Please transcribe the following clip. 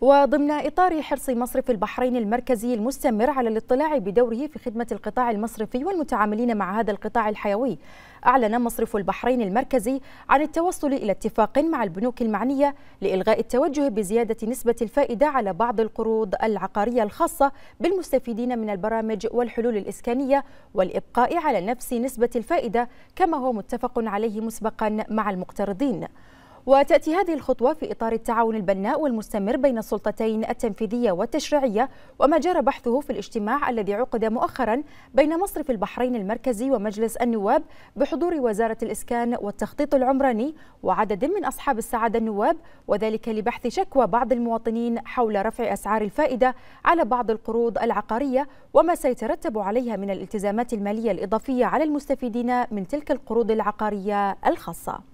وضمن إطار حرص مصرف البحرين المركزي المستمر على الاطلاع بدوره في خدمة القطاع المصرفي والمتعاملين مع هذا القطاع الحيوي أعلن مصرف البحرين المركزي عن التوصل إلى اتفاق مع البنوك المعنية لإلغاء التوجه بزيادة نسبة الفائدة على بعض القروض العقارية الخاصة بالمستفيدين من البرامج والحلول الإسكانية والإبقاء على نفس نسبة الفائدة كما هو متفق عليه مسبقا مع المقترضين وتأتي هذه الخطوة في إطار التعاون البناء والمستمر بين السلطتين التنفيذية والتشريعية وما جرى بحثه في الاجتماع الذي عقد مؤخرا بين مصرف البحرين المركزي ومجلس النواب بحضور وزارة الإسكان والتخطيط العمراني وعدد من أصحاب السعادة النواب وذلك لبحث شكوى بعض المواطنين حول رفع أسعار الفائدة على بعض القروض العقارية وما سيترتب عليها من الالتزامات المالية الإضافية على المستفيدين من تلك القروض العقارية الخاصة